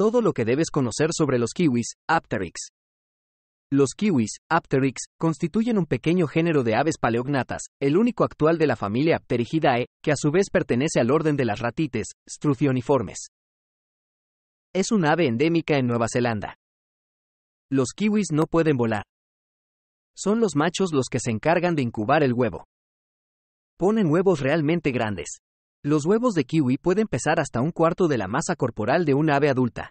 Todo lo que debes conocer sobre los kiwis, Apteryx. Los kiwis, Apteryx, constituyen un pequeño género de aves paleognatas, el único actual de la familia Apterigidae, que a su vez pertenece al orden de las ratites, Strucioniformes. Es un ave endémica en Nueva Zelanda. Los kiwis no pueden volar. Son los machos los que se encargan de incubar el huevo. Ponen huevos realmente grandes. Los huevos de kiwi pueden pesar hasta un cuarto de la masa corporal de un ave adulta.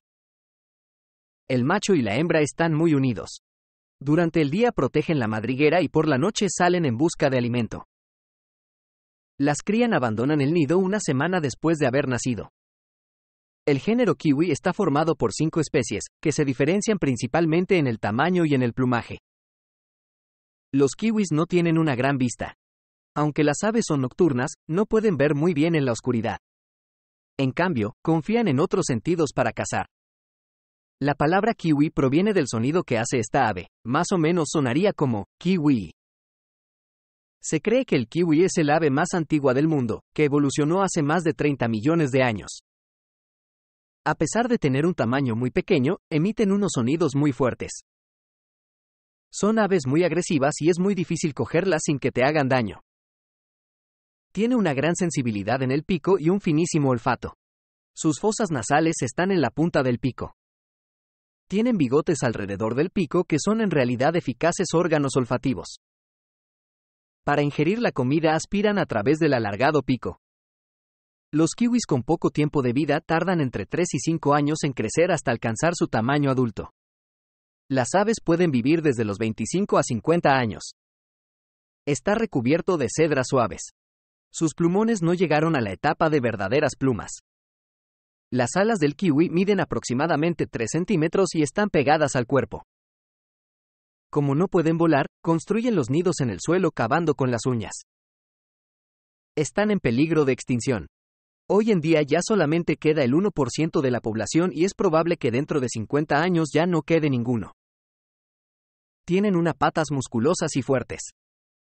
El macho y la hembra están muy unidos. Durante el día protegen la madriguera y por la noche salen en busca de alimento. Las crían abandonan el nido una semana después de haber nacido. El género kiwi está formado por cinco especies, que se diferencian principalmente en el tamaño y en el plumaje. Los kiwis no tienen una gran vista, aunque las aves son nocturnas, no pueden ver muy bien en la oscuridad. En cambio, confían en otros sentidos para cazar. La palabra kiwi proviene del sonido que hace esta ave, más o menos sonaría como kiwi. Se cree que el kiwi es el ave más antigua del mundo, que evolucionó hace más de 30 millones de años. A pesar de tener un tamaño muy pequeño, emiten unos sonidos muy fuertes. Son aves muy agresivas y es muy difícil cogerlas sin que te hagan daño. Tiene una gran sensibilidad en el pico y un finísimo olfato. Sus fosas nasales están en la punta del pico. Tienen bigotes alrededor del pico que son en realidad eficaces órganos olfativos. Para ingerir la comida aspiran a través del alargado pico. Los kiwis con poco tiempo de vida tardan entre 3 y 5 años en crecer hasta alcanzar su tamaño adulto. Las aves pueden vivir desde los 25 a 50 años. Está recubierto de cedras suaves. Sus plumones no llegaron a la etapa de verdaderas plumas. Las alas del kiwi miden aproximadamente 3 centímetros y están pegadas al cuerpo. Como no pueden volar, construyen los nidos en el suelo cavando con las uñas. Están en peligro de extinción. Hoy en día ya solamente queda el 1% de la población y es probable que dentro de 50 años ya no quede ninguno. Tienen unas patas musculosas y fuertes.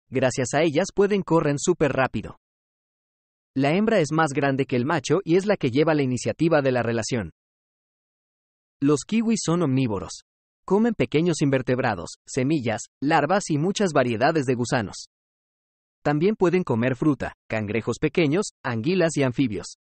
Gracias a ellas pueden correr súper rápido. La hembra es más grande que el macho y es la que lleva la iniciativa de la relación. Los kiwis son omnívoros. Comen pequeños invertebrados, semillas, larvas y muchas variedades de gusanos. También pueden comer fruta, cangrejos pequeños, anguilas y anfibios.